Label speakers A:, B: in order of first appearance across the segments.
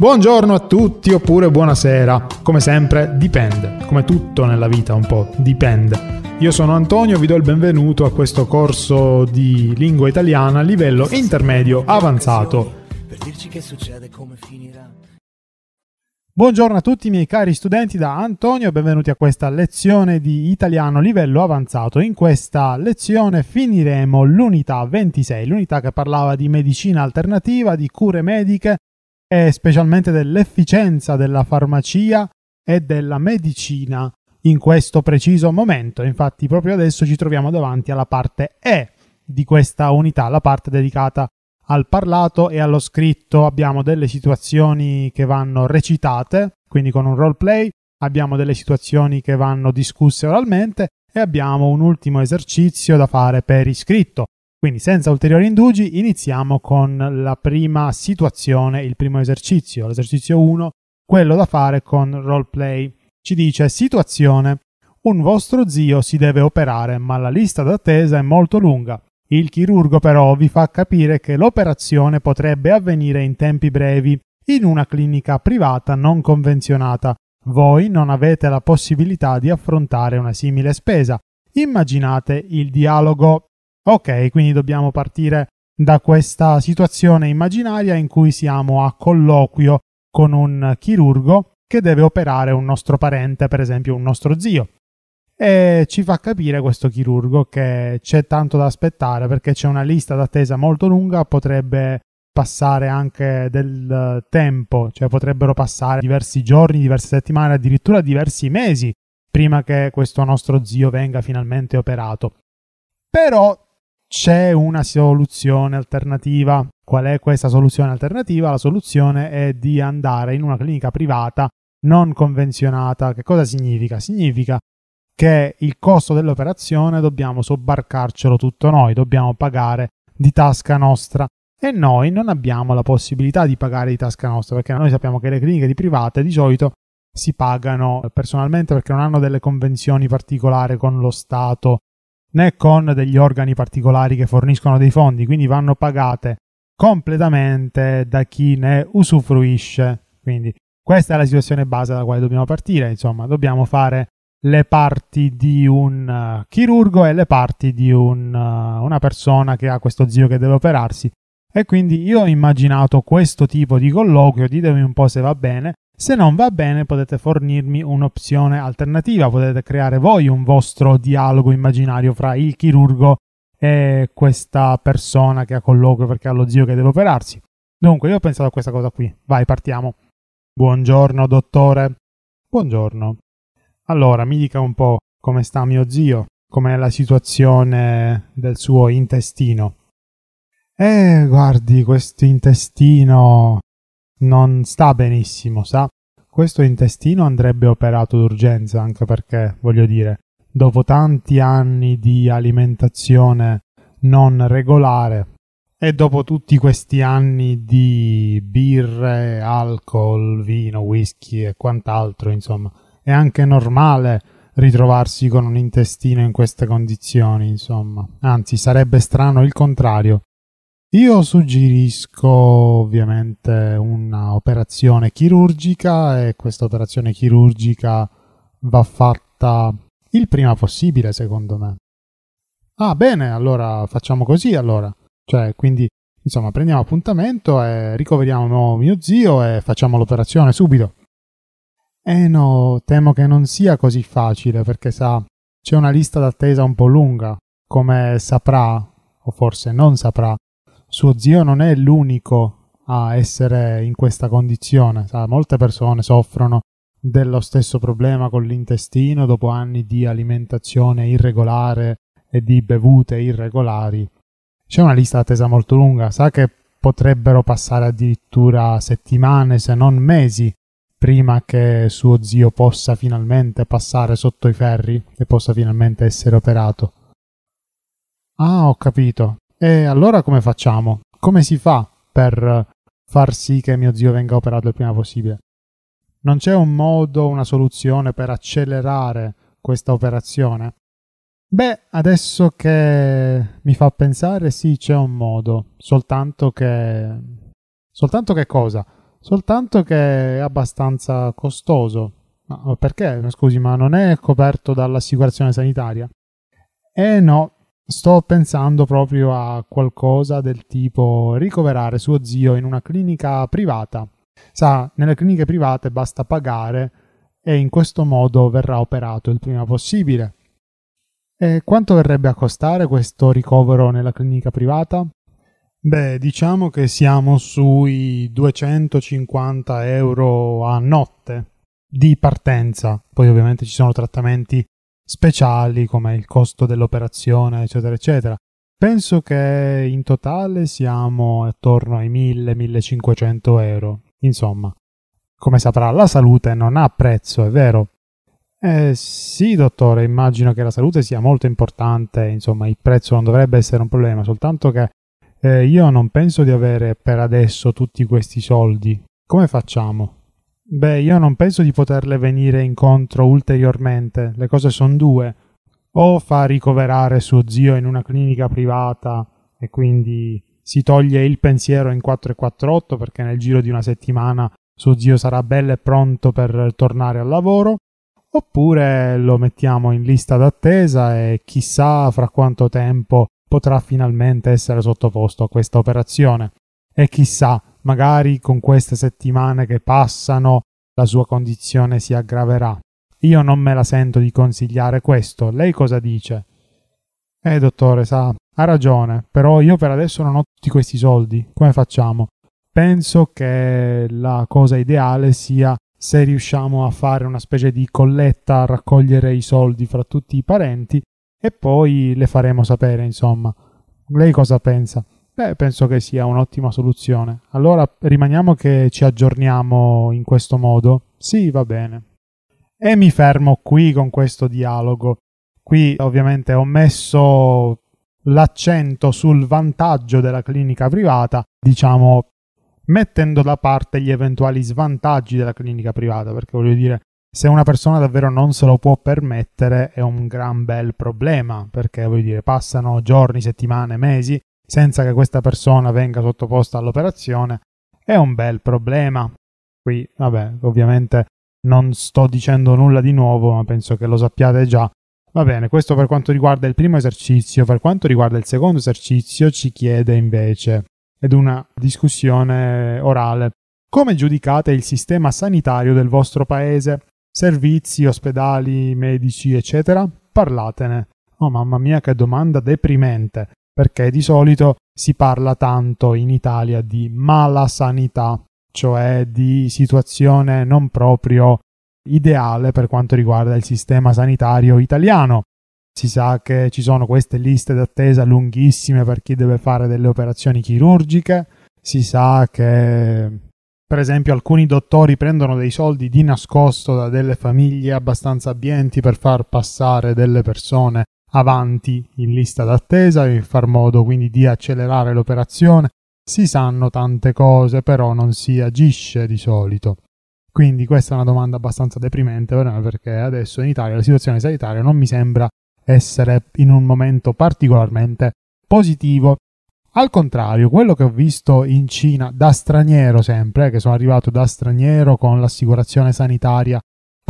A: Buongiorno a tutti oppure buonasera, come sempre dipende, come tutto nella vita un po', dipende. Io sono Antonio, vi do il benvenuto a questo corso di lingua italiana a livello intermedio avanzato. Per dirci che succede, come finirà. Buongiorno a tutti miei cari studenti da Antonio e benvenuti a questa lezione di italiano livello avanzato. In questa lezione finiremo l'unità 26, l'unità che parlava di medicina alternativa, di cure mediche e specialmente dell'efficienza della farmacia e della medicina in questo preciso momento. Infatti proprio adesso ci troviamo davanti alla parte E di questa unità, la parte dedicata al parlato e allo scritto. Abbiamo delle situazioni che vanno recitate, quindi con un role play, abbiamo delle situazioni che vanno discusse oralmente e abbiamo un ultimo esercizio da fare per iscritto. Quindi senza ulteriori indugi iniziamo con la prima situazione, il primo esercizio, l'esercizio 1, quello da fare con roleplay. Ci dice situazione, un vostro zio si deve operare ma la lista d'attesa è molto lunga. Il chirurgo però vi fa capire che l'operazione potrebbe avvenire in tempi brevi in una clinica privata non convenzionata. Voi non avete la possibilità di affrontare una simile spesa. Immaginate il dialogo Ok, quindi dobbiamo partire da questa situazione immaginaria in cui siamo a colloquio con un chirurgo che deve operare un nostro parente, per esempio un nostro zio. E ci fa capire questo chirurgo che c'è tanto da aspettare perché c'è una lista d'attesa molto lunga, potrebbe passare anche del tempo, cioè potrebbero passare diversi giorni, diverse settimane, addirittura diversi mesi prima che questo nostro zio venga finalmente operato. Però c'è una soluzione alternativa. Qual è questa soluzione alternativa? La soluzione è di andare in una clinica privata non convenzionata. Che cosa significa? Significa che il costo dell'operazione dobbiamo sobbarcarcelo tutto noi, dobbiamo pagare di tasca nostra e noi non abbiamo la possibilità di pagare di tasca nostra perché noi sappiamo che le cliniche di private di solito si pagano personalmente perché non hanno delle convenzioni particolari con lo Stato né con degli organi particolari che forniscono dei fondi, quindi vanno pagate completamente da chi ne usufruisce. Quindi questa è la situazione base dalla quale dobbiamo partire, insomma, dobbiamo fare le parti di un eh, chirurgo e le parti di un, eh, una persona che ha questo zio che deve operarsi. E quindi io ho immaginato questo tipo di colloquio, ditemi un po' se va bene, se non va bene potete fornirmi un'opzione alternativa, potete creare voi un vostro dialogo immaginario fra il chirurgo e questa persona che ha colloquio perché ha lo zio che deve operarsi. Dunque, io ho pensato a questa cosa qui. Vai, partiamo. Buongiorno, dottore. Buongiorno. Allora, mi dica un po' come sta mio zio, com'è la situazione del suo intestino. Eh, guardi, questo intestino non sta benissimo, sa? Questo intestino andrebbe operato d'urgenza, anche perché, voglio dire, dopo tanti anni di alimentazione non regolare e dopo tutti questi anni di birre, alcol, vino, whisky e quant'altro, insomma, è anche normale ritrovarsi con un intestino in queste condizioni, insomma. Anzi, sarebbe strano il contrario, io suggerisco ovviamente un'operazione chirurgica e questa operazione chirurgica va fatta il prima possibile secondo me. Ah bene, allora facciamo così allora. Cioè, quindi insomma prendiamo appuntamento e ricoveriamo mio zio e facciamo l'operazione subito. Eh no, temo che non sia così facile perché sa, c'è una lista d'attesa un po' lunga. Come saprà, o forse non saprà, suo zio non è l'unico a essere in questa condizione, Sa, molte persone soffrono dello stesso problema con l'intestino dopo anni di alimentazione irregolare e di bevute irregolari. C'è una lista d'attesa molto lunga, sa che potrebbero passare addirittura settimane se non mesi prima che suo zio possa finalmente passare sotto i ferri e possa finalmente essere operato. Ah, ho capito. E allora come facciamo? Come si fa per far sì che mio zio venga operato il prima possibile? Non c'è un modo, una soluzione per accelerare questa operazione? Beh, adesso che mi fa pensare, sì, c'è un modo, soltanto che... Soltanto che cosa? Soltanto che è abbastanza costoso. No, perché? Scusi, ma non è coperto dall'assicurazione sanitaria? Eh no, Sto pensando proprio a qualcosa del tipo ricoverare suo zio in una clinica privata. Sa, nelle cliniche private basta pagare e in questo modo verrà operato il prima possibile. E quanto verrebbe a costare questo ricovero nella clinica privata? Beh, diciamo che siamo sui 250 euro a notte di partenza. Poi ovviamente ci sono trattamenti speciali come il costo dell'operazione, eccetera, eccetera. Penso che in totale siamo attorno ai 1000-1500 euro. Insomma, come saprà, la salute non ha prezzo, è vero. Eh sì, dottore, immagino che la salute sia molto importante, insomma, il prezzo non dovrebbe essere un problema, soltanto che eh, io non penso di avere per adesso tutti questi soldi. Come facciamo? Beh, io non penso di poterle venire incontro ulteriormente. Le cose sono due. O fa ricoverare suo zio in una clinica privata e quindi si toglie il pensiero in 4 e 448 perché nel giro di una settimana suo zio sarà bello e pronto per tornare al lavoro, oppure lo mettiamo in lista d'attesa e chissà fra quanto tempo potrà finalmente essere sottoposto a questa operazione. E chissà magari con queste settimane che passano la sua condizione si aggraverà. Io non me la sento di consigliare questo. Lei cosa dice? Eh, dottore, sa, ha ragione, però io per adesso non ho tutti questi soldi. Come facciamo? Penso che la cosa ideale sia se riusciamo a fare una specie di colletta, a raccogliere i soldi fra tutti i parenti e poi le faremo sapere, insomma. Lei cosa pensa? Beh, penso che sia un'ottima soluzione. Allora rimaniamo che ci aggiorniamo in questo modo. Sì, va bene. E mi fermo qui con questo dialogo. Qui ovviamente ho messo l'accento sul vantaggio della clinica privata, diciamo mettendo da parte gli eventuali svantaggi della clinica privata, perché voglio dire, se una persona davvero non se lo può permettere è un gran bel problema, perché voglio dire, passano giorni, settimane, mesi senza che questa persona venga sottoposta all'operazione è un bel problema. Qui, vabbè, ovviamente non sto dicendo nulla di nuovo, ma penso che lo sappiate già. Va bene, questo per quanto riguarda il primo esercizio, per quanto riguarda il secondo esercizio ci chiede invece ed una discussione orale. Come giudicate il sistema sanitario del vostro paese? Servizi, ospedali, medici, eccetera? Parlatene. Oh mamma mia che domanda deprimente perché di solito si parla tanto in Italia di mala sanità, cioè di situazione non proprio ideale per quanto riguarda il sistema sanitario italiano. Si sa che ci sono queste liste d'attesa lunghissime per chi deve fare delle operazioni chirurgiche, si sa che per esempio alcuni dottori prendono dei soldi di nascosto da delle famiglie abbastanza abbienti per far passare delle persone avanti in lista d'attesa e far modo quindi di accelerare l'operazione. Si sanno tante cose, però non si agisce di solito. Quindi questa è una domanda abbastanza deprimente per me perché adesso in Italia la situazione sanitaria non mi sembra essere in un momento particolarmente positivo. Al contrario, quello che ho visto in Cina da straniero sempre, eh, che sono arrivato da straniero con l'assicurazione sanitaria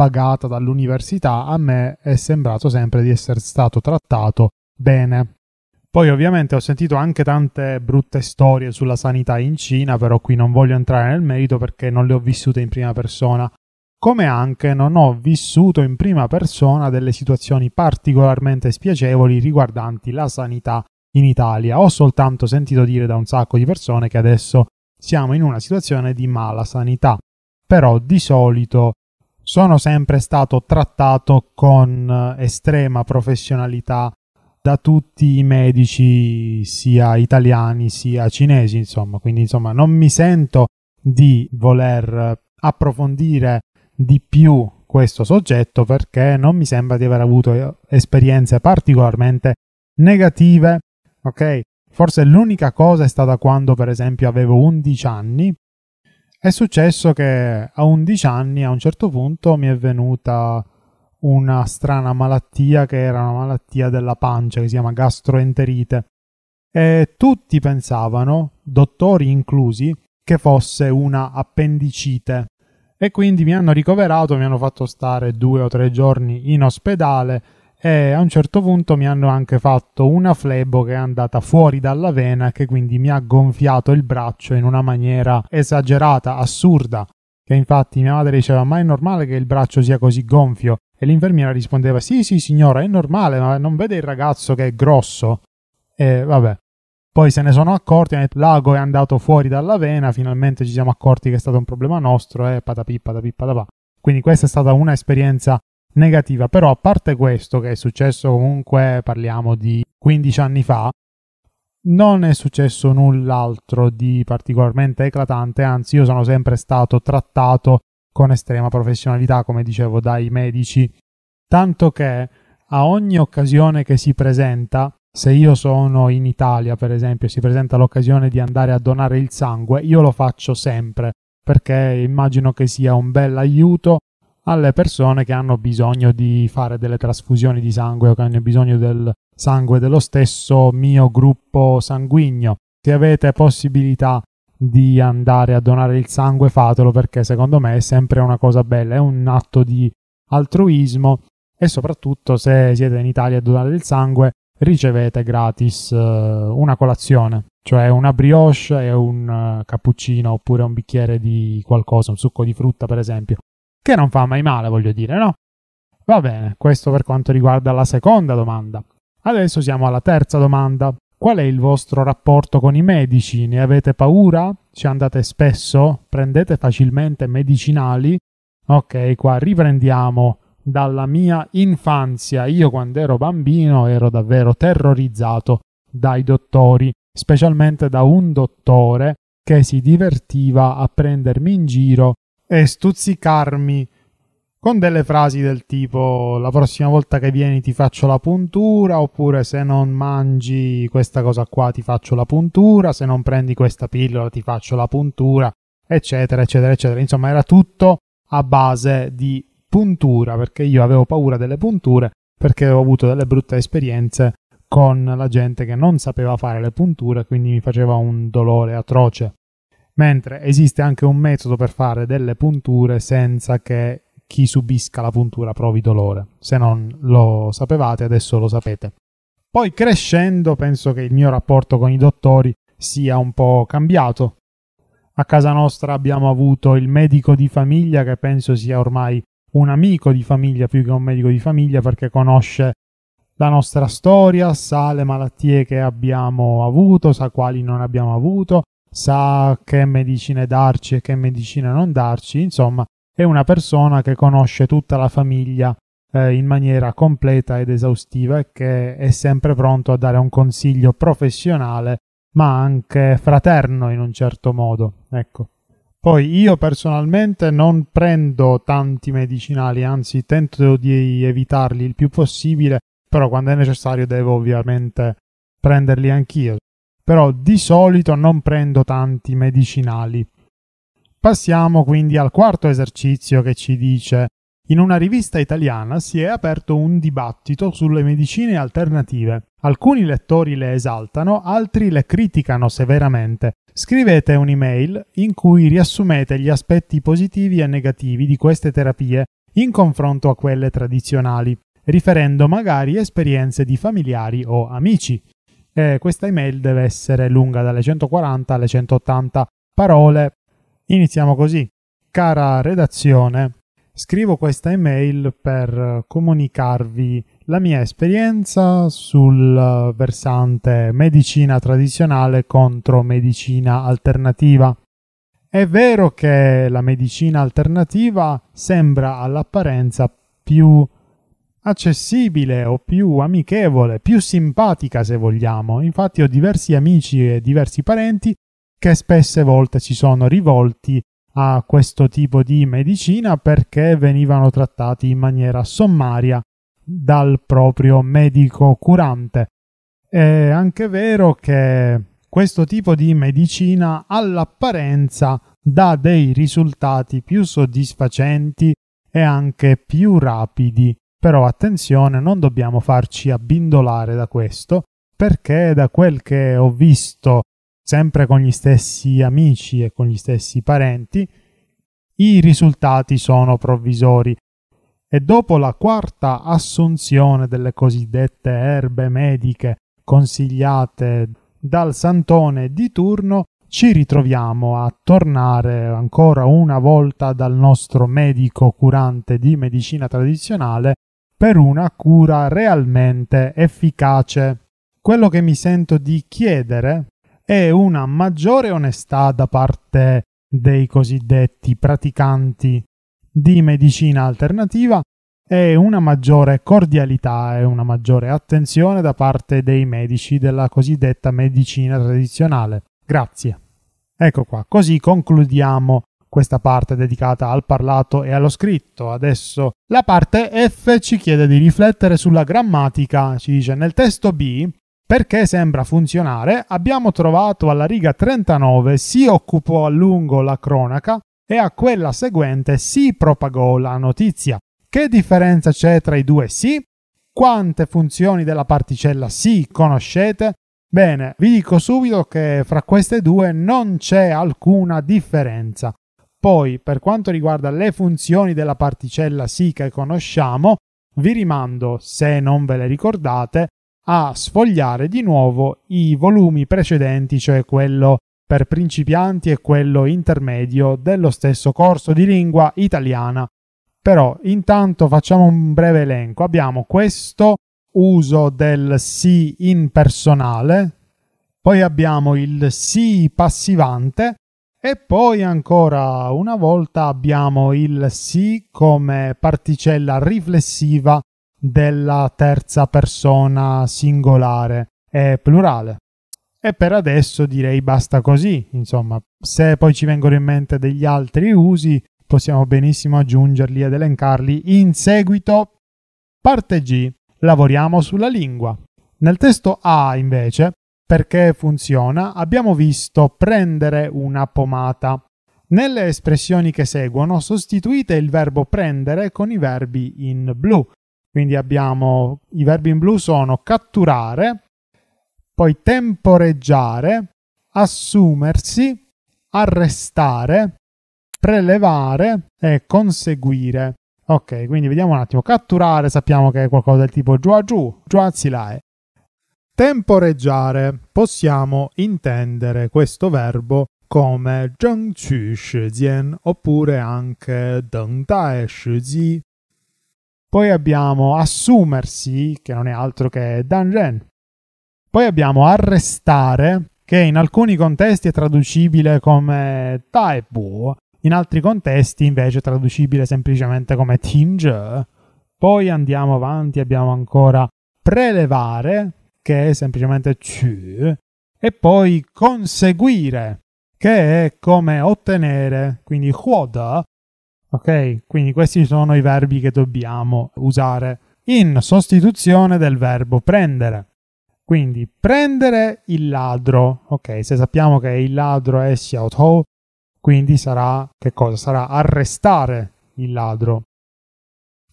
A: pagata dall'università, a me è sembrato sempre di essere stato trattato bene. Poi ovviamente ho sentito anche tante brutte storie sulla sanità in Cina, però qui non voglio entrare nel merito perché non le ho vissute in prima persona, come anche non ho vissuto in prima persona delle situazioni particolarmente spiacevoli riguardanti la sanità in Italia. Ho soltanto sentito dire da un sacco di persone che adesso siamo in una situazione di mala sanità, però di solito sono sempre stato trattato con eh, estrema professionalità da tutti i medici sia italiani sia cinesi, insomma, quindi insomma non mi sento di voler approfondire di più questo soggetto perché non mi sembra di aver avuto eh, esperienze particolarmente negative, ok? Forse l'unica cosa è stata quando per esempio avevo 11 anni è successo che a 11 anni a un certo punto mi è venuta una strana malattia che era una malattia della pancia che si chiama gastroenterite e tutti pensavano, dottori inclusi, che fosse una appendicite e quindi mi hanno ricoverato, mi hanno fatto stare due o tre giorni in ospedale e a un certo punto mi hanno anche fatto una flebo che è andata fuori dalla vena e che quindi mi ha gonfiato il braccio in una maniera esagerata, assurda. Che infatti mia madre diceva: Ma è normale che il braccio sia così gonfio? E l'infermiera rispondeva: Sì, sì, signora, è normale, ma non vede il ragazzo che è grosso. E vabbè. Poi se ne sono accorti, l'ago è andato fuori dalla vena, finalmente ci siamo accorti che è stato un problema nostro e eh, patapì, patapì, patapà. Quindi questa è stata un'esperienza negativa, però a parte questo che è successo comunque, parliamo di 15 anni fa, non è successo null'altro di particolarmente eclatante, anzi io sono sempre stato trattato con estrema professionalità, come dicevo, dai medici, tanto che a ogni occasione che si presenta, se io sono in Italia per esempio, si presenta l'occasione di andare a donare il sangue, io lo faccio sempre perché immagino che sia un bel aiuto alle persone che hanno bisogno di fare delle trasfusioni di sangue o che hanno bisogno del sangue dello stesso mio gruppo sanguigno. Se avete possibilità di andare a donare il sangue fatelo perché secondo me è sempre una cosa bella, è un atto di altruismo e soprattutto se siete in Italia a donare il sangue ricevete gratis eh, una colazione, cioè una brioche e un eh, cappuccino oppure un bicchiere di qualcosa, un succo di frutta per esempio che non fa mai male, voglio dire, no? Va bene, questo per quanto riguarda la seconda domanda. Adesso siamo alla terza domanda. Qual è il vostro rapporto con i medici? Ne avete paura? Ci andate spesso? Prendete facilmente medicinali? Ok, qua riprendiamo dalla mia infanzia. Io quando ero bambino ero davvero terrorizzato dai dottori, specialmente da un dottore che si divertiva a prendermi in giro e stuzzicarmi con delle frasi del tipo la prossima volta che vieni ti faccio la puntura oppure se non mangi questa cosa qua ti faccio la puntura, se non prendi questa pillola ti faccio la puntura, eccetera, eccetera, eccetera. Insomma era tutto a base di puntura perché io avevo paura delle punture perché avevo avuto delle brutte esperienze con la gente che non sapeva fare le punture, quindi mi faceva un dolore atroce mentre esiste anche un metodo per fare delle punture senza che chi subisca la puntura provi dolore. Se non lo sapevate, adesso lo sapete. Poi crescendo penso che il mio rapporto con i dottori sia un po' cambiato. A casa nostra abbiamo avuto il medico di famiglia che penso sia ormai un amico di famiglia più che un medico di famiglia perché conosce la nostra storia, sa le malattie che abbiamo avuto, sa quali non abbiamo avuto, sa che medicine darci e che medicine non darci, insomma è una persona che conosce tutta la famiglia eh, in maniera completa ed esaustiva e che è sempre pronto a dare un consiglio professionale ma anche fraterno in un certo modo. Ecco. Poi io personalmente non prendo tanti medicinali, anzi tento di evitarli il più possibile, però quando è necessario devo ovviamente prenderli anch'io però di solito non prendo tanti medicinali. Passiamo quindi al quarto esercizio che ci dice in una rivista italiana si è aperto un dibattito sulle medicine alternative. Alcuni lettori le esaltano, altri le criticano severamente. Scrivete un'email in cui riassumete gli aspetti positivi e negativi di queste terapie in confronto a quelle tradizionali, riferendo magari esperienze di familiari o amici eh, questa email deve essere lunga dalle 140 alle 180 parole. Iniziamo così. Cara redazione, scrivo questa email per comunicarvi la mia esperienza sul versante medicina tradizionale contro medicina alternativa. È vero che la medicina alternativa sembra all'apparenza più accessibile o più amichevole, più simpatica se vogliamo. Infatti ho diversi amici e diversi parenti che spesse volte si sono rivolti a questo tipo di medicina perché venivano trattati in maniera sommaria dal proprio medico curante. È anche vero che questo tipo di medicina all'apparenza dà dei risultati più soddisfacenti e anche più rapidi però attenzione, non dobbiamo farci abbindolare da questo, perché da quel che ho visto sempre con gli stessi amici e con gli stessi parenti, i risultati sono provvisori e dopo la quarta assunzione delle cosiddette erbe mediche consigliate dal santone di turno, ci ritroviamo a tornare ancora una volta dal nostro medico curante di medicina tradizionale per una cura realmente efficace. Quello che mi sento di chiedere è una maggiore onestà da parte dei cosiddetti praticanti di medicina alternativa e una maggiore cordialità e una maggiore attenzione da parte dei medici della cosiddetta medicina tradizionale. Grazie. Ecco qua, così concludiamo questa parte dedicata al parlato e allo scritto. Adesso la parte F ci chiede di riflettere sulla grammatica, ci dice nel testo B perché sembra funzionare, abbiamo trovato alla riga 39 si occupò a lungo la cronaca e a quella seguente si propagò la notizia. Che differenza c'è tra i due sì? Quante funzioni della particella sì conoscete? Bene, vi dico subito che fra queste due non c'è alcuna differenza. Poi, per quanto riguarda le funzioni della particella sì che conosciamo, vi rimando, se non ve le ricordate, a sfogliare di nuovo i volumi precedenti, cioè quello per principianti e quello intermedio dello stesso corso di lingua italiana. Però intanto facciamo un breve elenco. Abbiamo questo uso del sì impersonale, poi abbiamo il sì passivante, e poi ancora una volta abbiamo il sì come particella riflessiva della terza persona singolare e plurale. E per adesso direi basta così, insomma, se poi ci vengono in mente degli altri usi possiamo benissimo aggiungerli ed elencarli in seguito. Parte G. Lavoriamo sulla lingua. Nel testo A invece perché funziona, abbiamo visto prendere una pomata. Nelle espressioni che seguono sostituite il verbo prendere con i verbi in blu. Quindi abbiamo i verbi in blu sono catturare, poi temporeggiare, assumersi, arrestare, prelevare e conseguire. Ok, quindi vediamo un attimo. Catturare sappiamo che è qualcosa del tipo giù a giù, giù a zilae. Temporeggiare. Possiamo intendere questo verbo come Zheng Qu Shijian oppure anche Deng Dai Shiji. Poi abbiamo assumersi, che non è altro che dan ren. Poi abbiamo arrestare, che in alcuni contesti è traducibile come Taibu, in altri contesti invece è traducibile semplicemente come Tinge. Poi andiamo avanti, abbiamo ancora prelevare, che è semplicemente CU, e poi conseguire, che è come ottenere, quindi HODA. Ok, quindi questi sono i verbi che dobbiamo usare in sostituzione del verbo prendere. Quindi prendere il ladro, ok, se sappiamo che il ladro è Xiao Tou, quindi sarà che cosa? Sarà arrestare il ladro.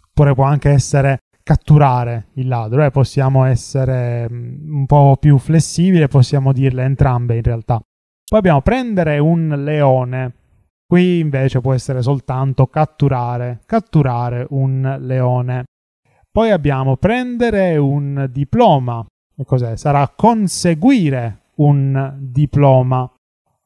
A: Oppure può anche essere catturare il ladro, eh? possiamo essere mm, un po' più flessibili, possiamo dirle entrambe in realtà. Poi abbiamo prendere un leone, qui invece può essere soltanto catturare, catturare un leone. Poi abbiamo prendere un diploma, e cos'è? Sarà conseguire un diploma.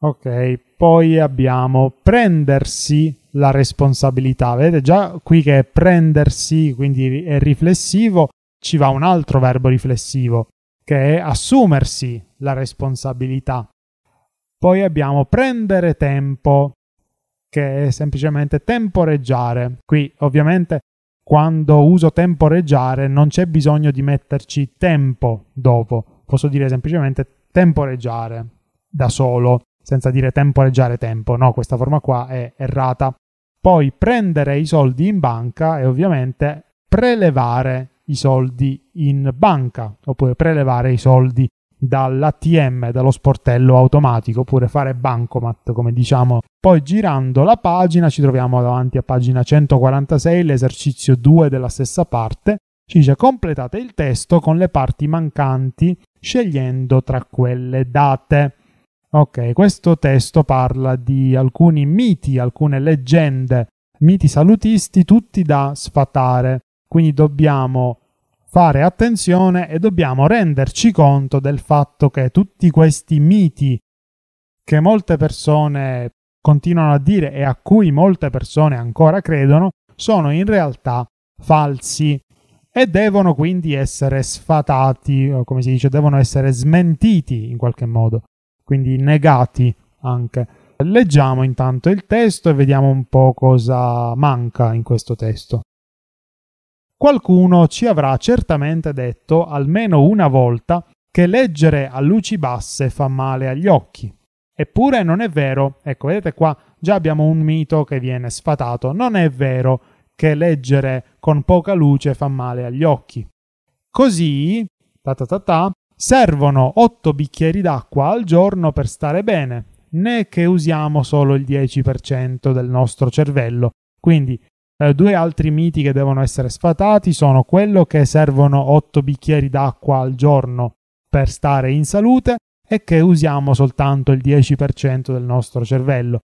A: Ok, poi abbiamo prendersi la responsabilità. Vedete già qui che è prendersi, quindi è riflessivo, ci va un altro verbo riflessivo, che è assumersi la responsabilità. Poi abbiamo prendere tempo, che è semplicemente temporeggiare. Qui ovviamente quando uso temporeggiare non c'è bisogno di metterci tempo dopo, posso dire semplicemente temporeggiare da solo, senza dire temporeggiare tempo, no, questa forma qua è errata poi prendere i soldi in banca e ovviamente prelevare i soldi in banca oppure prelevare i soldi dall'ATM, dallo sportello automatico, oppure fare bancomat, come diciamo. Poi girando la pagina ci troviamo davanti a pagina 146, l'esercizio 2 della stessa parte. Ci dice completate il testo con le parti mancanti scegliendo tra quelle date. Ok, questo testo parla di alcuni miti, alcune leggende, miti salutisti, tutti da sfatare. Quindi dobbiamo fare attenzione e dobbiamo renderci conto del fatto che tutti questi miti che molte persone continuano a dire e a cui molte persone ancora credono sono in realtà falsi e devono quindi essere sfatati, come si dice, devono essere smentiti in qualche modo quindi negati anche. Leggiamo intanto il testo e vediamo un po' cosa manca in questo testo. Qualcuno ci avrà certamente detto almeno una volta che leggere a luci basse fa male agli occhi. Eppure non è vero, ecco vedete qua già abbiamo un mito che viene sfatato, non è vero che leggere con poca luce fa male agli occhi. Così, ta ta ta ta, Servono 8 bicchieri d'acqua al giorno per stare bene, né che usiamo solo il 10% del nostro cervello. Quindi eh, due altri miti che devono essere sfatati sono quello che servono 8 bicchieri d'acqua al giorno per stare in salute e che usiamo soltanto il 10% del nostro cervello.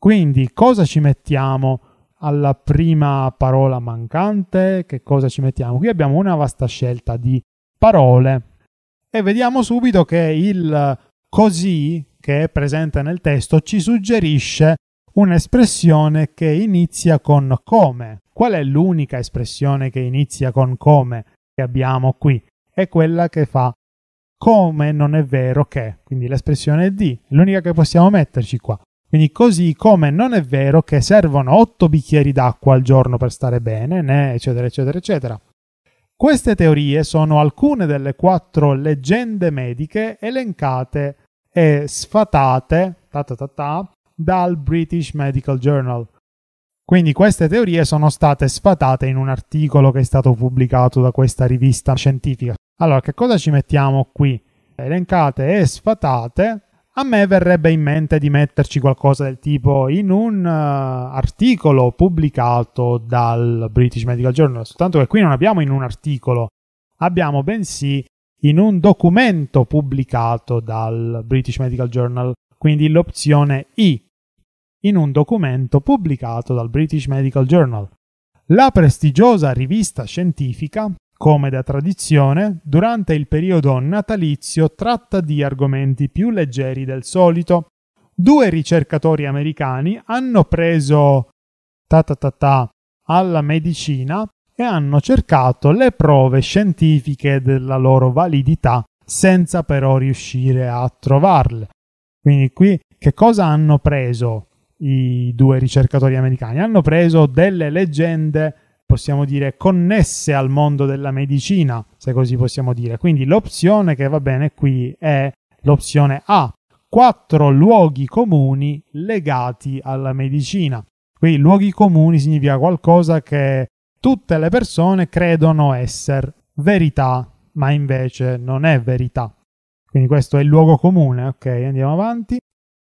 A: Quindi cosa ci mettiamo alla prima parola mancante? Che cosa ci mettiamo? Qui abbiamo una vasta scelta di parole e vediamo subito che il così che è presente nel testo ci suggerisce un'espressione che inizia con come. Qual è l'unica espressione che inizia con come che abbiamo qui? È quella che fa come non è vero che, quindi l'espressione di, è l'unica che possiamo metterci qua. Quindi così come non è vero che servono otto bicchieri d'acqua al giorno per stare bene, né eccetera eccetera eccetera. Queste teorie sono alcune delle quattro leggende mediche elencate e sfatate ta ta ta, dal British Medical Journal. Quindi queste teorie sono state sfatate in un articolo che è stato pubblicato da questa rivista scientifica. Allora, che cosa ci mettiamo qui? Elencate e sfatate a me verrebbe in mente di metterci qualcosa del tipo in un uh, articolo pubblicato dal British Medical Journal, soltanto che qui non abbiamo in un articolo, abbiamo bensì in un documento pubblicato dal British Medical Journal, quindi l'opzione I, in un documento pubblicato dal British Medical Journal. La prestigiosa rivista scientifica come da tradizione, durante il periodo natalizio tratta di argomenti più leggeri del solito. Due ricercatori americani hanno preso ta ta ta ta alla medicina e hanno cercato le prove scientifiche della loro validità senza però riuscire a trovarle. Quindi qui che cosa hanno preso i due ricercatori americani? Hanno preso delle leggende possiamo dire, connesse al mondo della medicina, se così possiamo dire. Quindi l'opzione che va bene qui è l'opzione A, quattro luoghi comuni legati alla medicina. Qui luoghi comuni significa qualcosa che tutte le persone credono essere verità, ma invece non è verità. Quindi questo è il luogo comune, ok? Andiamo avanti.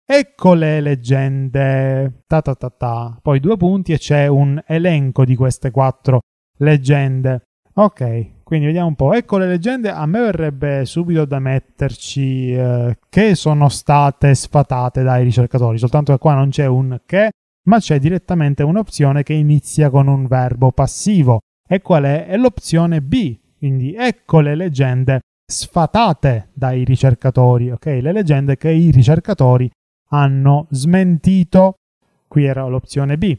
A: Ecco le leggende. Ta ta ta ta. Poi due punti e c'è un elenco di queste quattro leggende. Ok, quindi vediamo un po'. Ecco le leggende. A me verrebbe subito da metterci eh, che sono state sfatate dai ricercatori, soltanto che qua non c'è un che, ma c'è direttamente un'opzione che inizia con un verbo passivo. E qual è? È l'opzione B. Quindi ecco le leggende sfatate dai ricercatori, ok? Le leggende che i ricercatori hanno smentito. Qui era l'opzione B.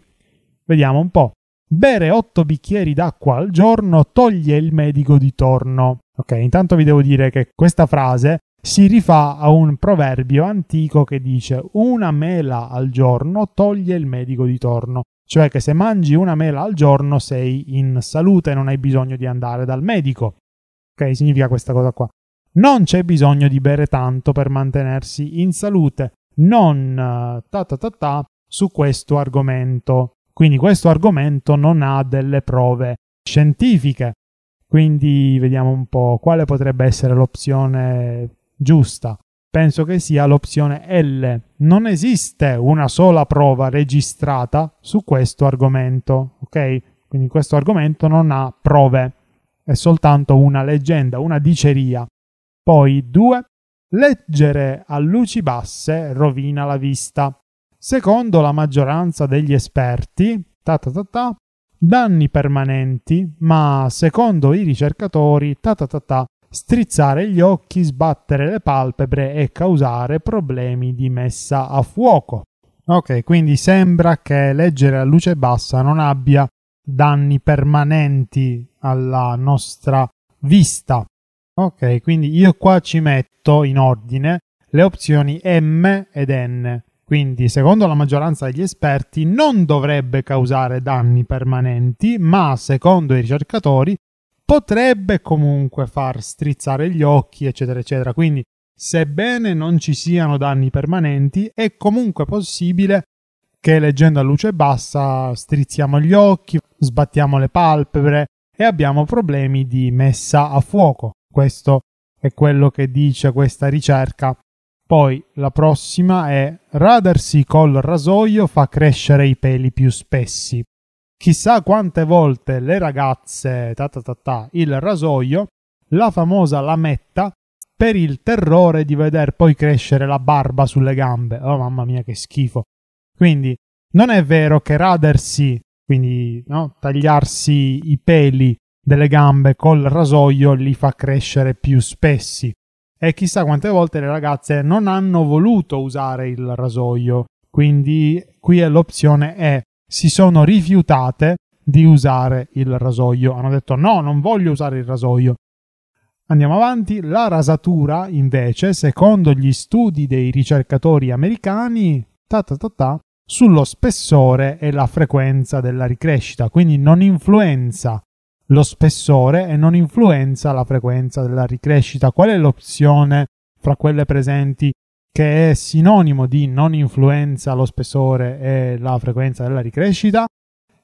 A: Vediamo un po'. Bere otto bicchieri d'acqua al giorno toglie il medico di torno. Ok, intanto vi devo dire che questa frase si rifà a un proverbio antico che dice una mela al giorno toglie il medico di torno, cioè che se mangi una mela al giorno sei in salute e non hai bisogno di andare dal medico. Ok, significa questa cosa qua. Non c'è bisogno di bere tanto per mantenersi in salute non ta ta ta ta su questo argomento. Quindi questo argomento non ha delle prove scientifiche. Quindi vediamo un po' quale potrebbe essere l'opzione giusta. Penso che sia l'opzione L. Non esiste una sola prova registrata su questo argomento, ok? Quindi questo argomento non ha prove, è soltanto una leggenda, una diceria. Poi due, Leggere a luci basse rovina la vista. Secondo la maggioranza degli esperti, ta ta ta ta, danni permanenti, ma secondo i ricercatori, ta ta ta ta, strizzare gli occhi, sbattere le palpebre e causare problemi di messa a fuoco. Ok, quindi sembra che leggere a luce bassa non abbia danni permanenti alla nostra vista, Ok, quindi io qua ci metto in ordine le opzioni M ed N. Quindi, secondo la maggioranza degli esperti, non dovrebbe causare danni permanenti, ma secondo i ricercatori potrebbe comunque far strizzare gli occhi, eccetera, eccetera. Quindi, sebbene non ci siano danni permanenti, è comunque possibile che leggendo a luce bassa strizziamo gli occhi, sbattiamo le palpebre e abbiamo problemi di messa a fuoco. Questo è quello che dice questa ricerca. Poi la prossima è radersi col rasoio fa crescere i peli più spessi. Chissà quante volte le ragazze, ta ta ta ta, il rasoio, la famosa lametta, per il terrore di veder poi crescere la barba sulle gambe. Oh mamma mia che schifo. Quindi non è vero che radersi, quindi no, tagliarsi i peli delle gambe col rasoio li fa crescere più spessi. E chissà quante volte le ragazze non hanno voluto usare il rasoio, quindi qui è l'opzione E. si sono rifiutate di usare il rasoio. Hanno detto no, non voglio usare il rasoio. Andiamo avanti, la rasatura invece, secondo gli studi dei ricercatori americani, ta ta ta ta, sullo spessore e la frequenza della ricrescita, quindi non influenza lo spessore e non influenza la frequenza della ricrescita. Qual è l'opzione fra quelle presenti che è sinonimo di non influenza lo spessore e la frequenza della ricrescita?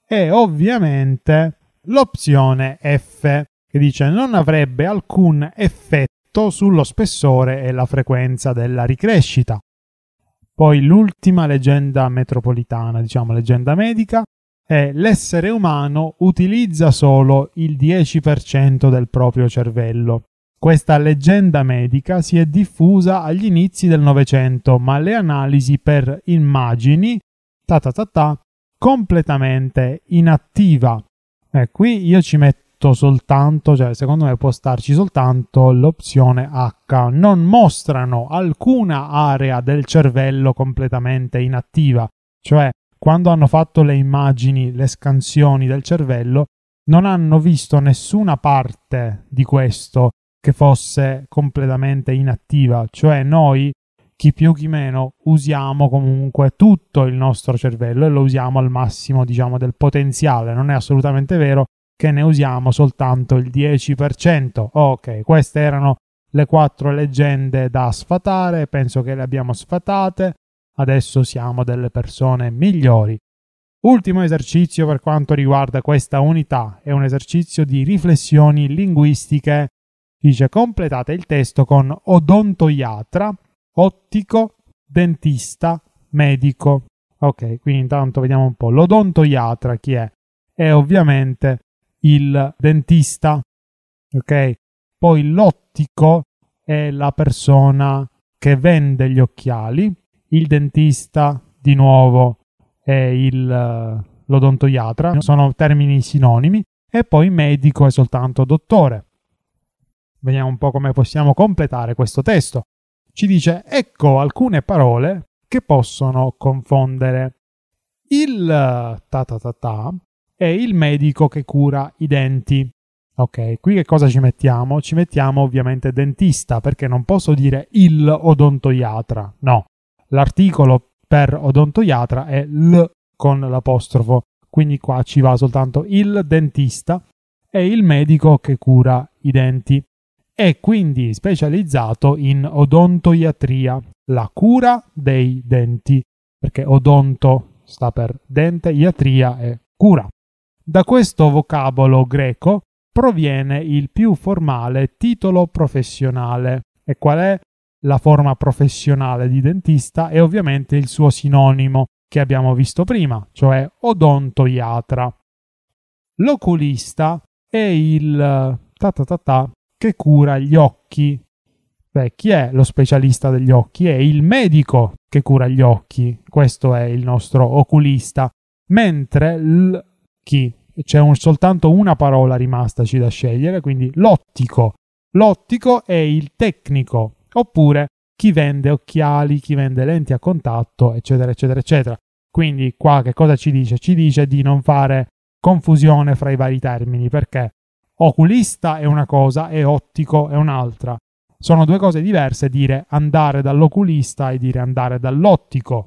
A: E ovviamente l'opzione F, che dice non avrebbe alcun effetto sullo spessore e la frequenza della ricrescita. Poi l'ultima leggenda metropolitana, diciamo leggenda medica, è l'essere umano utilizza solo il 10% del proprio cervello. Questa leggenda medica si è diffusa agli inizi del Novecento, ma le analisi per immagini, ta ta ta ta, completamente inattiva. E qui io ci metto soltanto, cioè secondo me può starci soltanto l'opzione H. Non mostrano alcuna area del cervello completamente inattiva, cioè quando hanno fatto le immagini, le scansioni del cervello, non hanno visto nessuna parte di questo che fosse completamente inattiva, cioè noi, chi più chi meno, usiamo comunque tutto il nostro cervello e lo usiamo al massimo, diciamo, del potenziale. Non è assolutamente vero che ne usiamo soltanto il 10%. Ok, queste erano le quattro leggende da sfatare, penso che le abbiamo sfatate adesso siamo delle persone migliori. Ultimo esercizio per quanto riguarda questa unità è un esercizio di riflessioni linguistiche. Dice completate il testo con odontoiatra, ottico, dentista, medico. Ok, quindi intanto vediamo un po'. L'odontoiatra chi è? È ovviamente il dentista. Ok? Poi l'ottico è la persona che vende gli occhiali il dentista di nuovo e il, eh, l'odontoiatra, sono termini sinonimi, e poi medico è soltanto dottore. Vediamo un po' come possiamo completare questo testo. Ci dice, ecco alcune parole che possono confondere. Il eh, ta ta ta ta è il medico che cura i denti. Ok, qui che cosa ci mettiamo? Ci mettiamo ovviamente dentista, perché non posso dire il odontoiatra, no, L'articolo per odontoiatra è L con l'apostrofo, quindi qua ci va soltanto il dentista e il medico che cura i denti. È quindi specializzato in odontoiatria, la cura dei denti, perché odonto sta per dente, iatria è cura. Da questo vocabolo greco proviene il più formale titolo professionale. E qual è la forma professionale di dentista e ovviamente il suo sinonimo che abbiamo visto prima, cioè odontoiatra. L'oculista è il ta ta ta ta che cura gli occhi. Beh, chi è lo specialista degli occhi? È il medico che cura gli occhi. Questo è il nostro oculista. Mentre l chi? C'è un, soltanto una parola rimastaci da scegliere, quindi l'ottico. L'ottico è il tecnico, oppure chi vende occhiali, chi vende lenti a contatto, eccetera, eccetera, eccetera. Quindi qua che cosa ci dice? Ci dice di non fare confusione fra i vari termini, perché oculista è una cosa e ottico è un'altra. Sono due cose diverse dire andare dall'oculista e dire andare dall'ottico,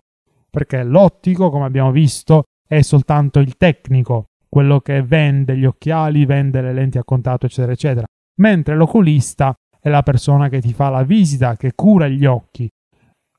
A: perché l'ottico, come abbiamo visto, è soltanto il tecnico, quello che vende gli occhiali, vende le lenti a contatto, eccetera, eccetera, mentre l'oculista è la persona che ti fa la visita, che cura gli occhi.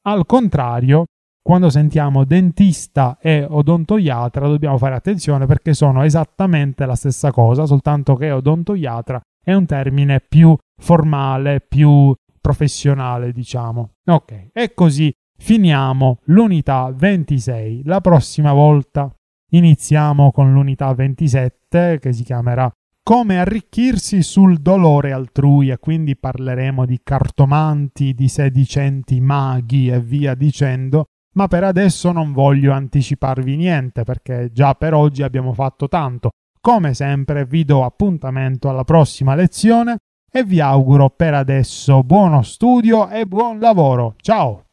A: Al contrario, quando sentiamo dentista e odontoiatra dobbiamo fare attenzione perché sono esattamente la stessa cosa, soltanto che odontoiatra è un termine più formale, più professionale, diciamo. Ok, e così finiamo l'unità 26. La prossima volta iniziamo con l'unità 27 che si chiamerà come arricchirsi sul dolore altrui e quindi parleremo di cartomanti, di sedicenti maghi e via dicendo, ma per adesso non voglio anticiparvi niente perché già per oggi abbiamo fatto tanto. Come sempre vi do appuntamento alla prossima lezione e vi auguro per adesso buono studio e buon lavoro. Ciao!